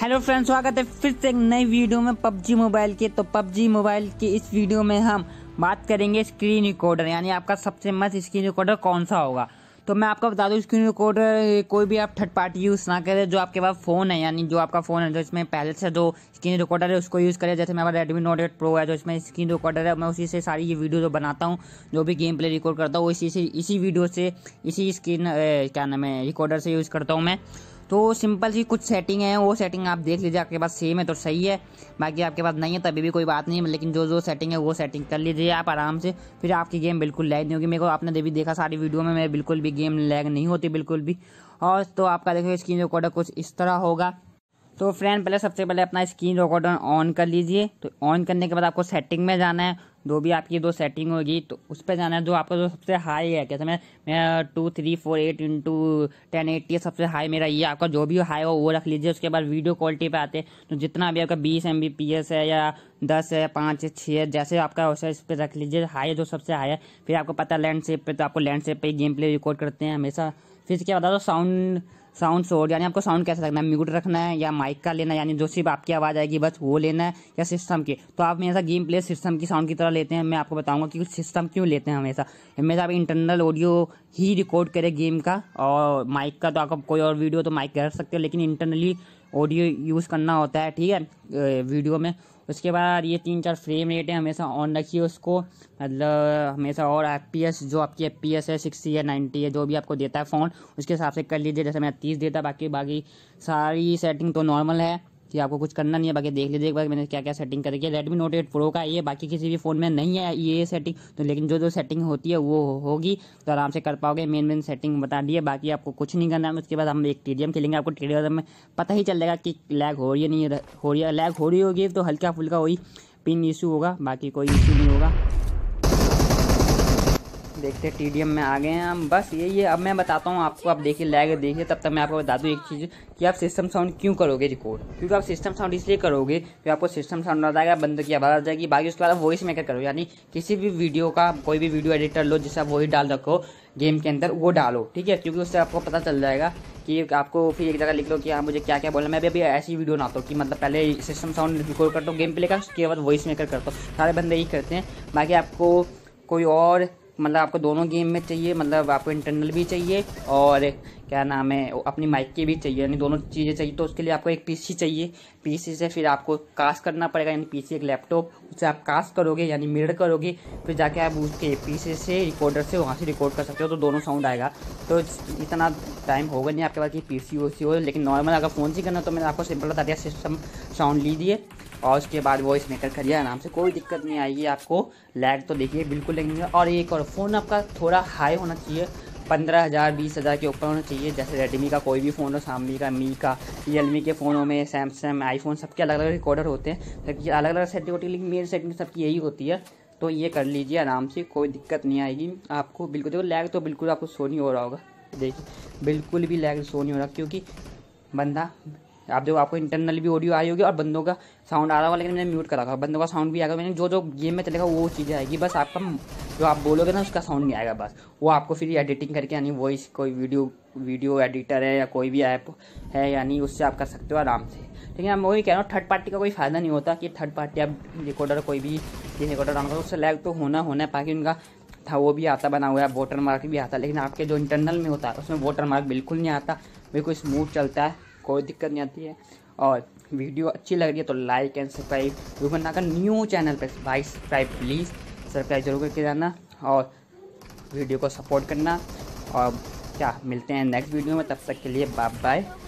hello friends स्वागत है फिर से एक नई वीडियो में पबजी मोबाइल के तो पबजी मोबाइल के इस वीडियो में हम बात करेंगे स्क्रीन रिकॉर्डर यानी आपका सबसे मस्त स्क्रीन रिकॉर्डर कौन सा होगा तो मैं आपको बता दूँ स्क्रीन रिकॉर्डर कोई भी आप थर्ड पार्टी यूज़ ना करें जो आपके पास फ़ोन है यानी जो आपका फ़ोन है जो इसमें पहले से जो स्क्रीन रिकॉर्डर है उसको यूज़ करें जैसे मेरा रेडमी नोट एट प्रो है जो इसमें स्क्रीन रिकॉर्डर है मैं उसी से सारी ये वीडियो जो बनाता हूँ जो भी गेम प्ले रिकॉर्ड करता हूँ इसी से इसी वीडियो से इसी स्क्रीन क्या नाम है रिकॉर्डर से यूज़ करता हूँ मैं तो सिंपल सी कुछ सेटिंग है वो सेटिंग आप देख लीजिए आपके पास सेम है तो सही है बाकी आपके पास नहीं है तभी भी कोई बात नहीं है लेकिन जो जो सेटिंग है वो सेटिंग कर लीजिए आप आराम से फिर आपकी गेम बिल्कुल लैग नहीं होगी मेरे को आपने जब भी देखा सारी वीडियो में मेरे बिल्कुल भी गेम लैग नहीं होती बिल्कुल भी और तो आपका देखो स्क्रीन रिकॉर्डर कुछ इस तरह होगा तो फ्रेंड पहले सबसे पहले अपना स्क्रीन रिकॉर्डर ऑन कर लीजिए तो ऑन करने के बाद आपको सेटिंग में जाना है जो भी आपकी दो सेटिंग होगी तो उस पर जाना है जो आपका जो सबसे हाई है कैसे मैं मैं two three four eight into ten eighty सबसे हाई मेरा ये आपका जो भी हाई हो वो रख लीजिए उसके बाद वीडियो क्वालिटी पे आते हैं तो जितना भी आपका बीस एम है या दस है पाँच है छः है जैसे आपका वैसे इस पर रख लीजिए हाई जो सबसे हाई है फिर आपको पता लैंड सेप पर तो आपको लैंडस्केप पर ही गेम प्ले रिकॉर्ड करते हैं हमेशा फिर इसके बाद दो साउंड साउंड सोर्स यानी आपको साउंड कैसे रखना है म्यूट रखना है या माइक का लेना है यानी जो सिर्फ आपकी आवाज़ आएगी बस वो लेना है या सिस्टम की तो आप हमेशा गेम प्ले सिस्टम की साउंड की तरह लेते हैं मैं आपको बताऊंगा कि सिस्टम क्यों लेते हैं हमेशा हमेशा आप इंटरनल ऑडियो ही रिकॉर्ड करें गेम का और माइक का तो आप कोई और वीडियो तो माइक कर सकते हो लेकिन इंटरनली ऑडियो यूज़ करना होता है ठीक है वीडियो में उसके बाद ये तीन चार फ्रेम रेट है हमेशा ऑन रखिए उसको मतलब हमेशा और एफ जो आपकी एफ है सिक्सटी है नाइन्टी है जो भी आपको देता है फ़ोन उसके हिसाब से कर लीजिए जैसे मैं तीस देता बाकी बाकी सारी सेटिंग तो नॉर्मल है कि आपको कुछ करना नहीं है बाकी देख लीजिए एक बार मैंने क्या क्या सेटिंग कर दिया है रेडमी नोट एट प्रो का ये बाकी किसी भी फ़ोन में नहीं है ये सेटिंग तो लेकिन जो जो सेटिंग होती है वो होगी तो आराम से कर पाओगे मेन मेन सेटिंग बता दिए बाकी आपको कुछ नहीं करना है उसके बाद हम एक टी खेलेंगे आपको टी में पता ही चल जाएगा कि लैग हो रही है नहीं हो रही है लैग हो रही होगी तो हल्का फुल्का वही पिन इशू होगा बाकी कोई इशू नहीं होगा देखते हैं टी में आ गए हैं हम बस ये ये अब मैं बताता हूँ आपको आप देखिए लैग देखिए तब तक मैं आपको बता दूँ एक चीज़ कि आप सिस्टम साउंड क्यों करोगे रिकॉर्ड क्योंकि आप सिस्टम साउंड इसलिए करोगे कि आपको सिस्टम साउंड जाएगा बंद की आवाज़ आ जाएगी बाकी उसके बाद वॉइस मेकर करो यानी किसी भी वीडियो का कोई भी वीडियो एडिटर लो जिससे आप वही डाल रखो गेम के अंदर वो डालो ठीक है क्योंकि उससे आपको पता चल जाएगा कि आपको फिर एक जगह लिख लो कि हाँ मुझे क्या क्या बोलना मैं भी अभी ऐसी वीडियो ना तो कि मतलब पहले सिस्टम साउंड रिकॉर्ड करता हूँ गेम प्ले का उसके बाद वॉइस मेकर करता हूँ सारे बंदे यही करते हैं बाकी आपको कोई और मतलब आपको दोनों गेम में चाहिए मतलब आपको इंटरनल भी चाहिए और क्या नाम है अपनी माइक की भी चाहिए यानी दोनों चीज़ें चाहिए तो उसके लिए आपको एक पीसी चाहिए पीसी से फिर आपको कास्ट करना पड़ेगा यानी पीसी एक लैपटॉप उसे आप कास्ट करोगे यानी मिरर करोगे फिर जाके आप उसके पीसी से रिकॉर्डर से वहाँ से रिकॉर्ड कर सकते हो तो दोनों साउंड आएगा तो इतना टाइम होगा नहीं आपके पास कि पी सी हो लेकिन नॉर्मल अगर फ़ोन से करना तो मैंने आपको सिंपल बता दिया सिस्टम साउंड लीजिए और उसके बाद वॉइस मेकर करिए आराम से कोई दिक्कत नहीं आएगी आपको लैग तो देखिए बिल्कुल लगेंगे और एक और फ़ोन आपका थोड़ा हाई होना चाहिए पंद्रह हज़ार बीस हज़ार के ऊपर होना चाहिए जैसे रेडमी का कोई भी फ़ोन हो सामी का मी का रियलमी के फ़ोनों में सैमसंग आईफोन सबके अलग अलग रिकॉर्डर होते हैं जबकि अलग अलग सेटिंग होती है लेकिन मेरी सेटिंग सबकी यही होती है तो ये कर लीजिए आराम से कोई दिक्कत नहीं आएगी आपको बिल्कुल देखो लैग तो बिल्कुल आपको सो नहीं हो रहा होगा देखिए बिल्कुल भी लैग सो नहीं हो रहा क्योंकि बंदा आप देखो आपको इंटरनल भी ऑडियो आ रही होगी और बंदों का साउंड आ रहा होगा लेकिन मैंने म्यूट करा था बंदों का साउंड भी आएगा मैंने जो जो गेम में चलेगा वो चीज़ें आएगी बस आपका जो आप बोलोगे ना उसका साउंड नहीं आएगा बस वो आपको फिर एडिटिंग करके यानी वॉइस कोई वीडियो वीडियो एडिटर है या कोई भी ऐप है यानी उससे आप कर सकते हो आराम से लेकिन मैं वही कह रहा हूँ थर्ड पार्टी का कोई फ़ायदा नहीं होता कि थर्ड पार्टी आप रिकॉर्डर कोई भी रिकॉर्डर ऑन करो उससे लैग तो होना होना है बाकी उनका था वो भी आता बना हुआ है वोटर मार्क भी आता लेकिन आपके जो इंटरनल में होता है उसमें वोटर मार्क बिल्कुल नहीं आता बिल्कुल स्मूथ चलता है कोई दिक्कत नहीं आती है और वीडियो अच्छी लग रही है तो लाइक एंड सब्सक्राइब जरूर नागर न्यू चैनल पर भाई सब्सक्राइब प्लीज़ सब्सक्राइब जरूर करके जाना और वीडियो को सपोर्ट करना और क्या मिलते हैं नेक्स्ट वीडियो में तब तक के लिए बाय बाय